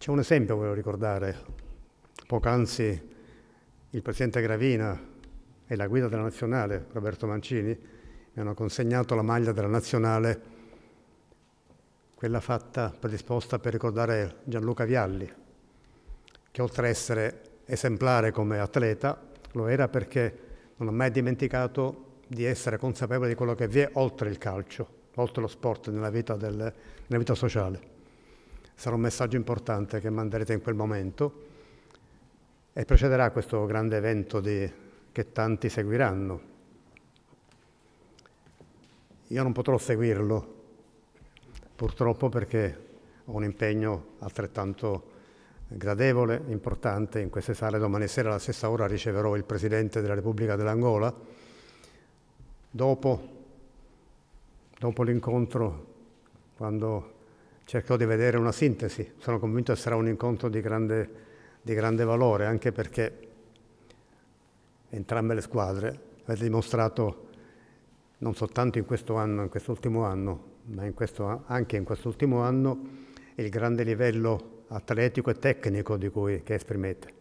C'è un esempio, volevo ricordare. Poc'anzi il Presidente Gravina e la guida della Nazionale, Roberto Mancini, mi hanno consegnato la maglia della Nazionale, quella fatta, predisposta per ricordare Gianluca Vialli, che oltre ad essere esemplare come atleta, lo era perché non ha mai dimenticato di essere consapevole di quello che vi è oltre il calcio, oltre lo sport nella vita, del, nella vita sociale sarà un messaggio importante che manderete in quel momento e precederà questo grande evento di, che tanti seguiranno. Io non potrò seguirlo, purtroppo perché ho un impegno altrettanto gradevole, importante in queste sale. Domani sera alla stessa ora riceverò il Presidente della Repubblica dell'Angola. Dopo, dopo l'incontro, quando cercherò di vedere una sintesi. Sono convinto che sarà un incontro di grande, di grande valore, anche perché entrambe le squadre avete dimostrato non soltanto in questo anno, in quest'ultimo anno, ma in questo, anche in quest'ultimo anno il grande livello atletico e tecnico di cui, che esprimete.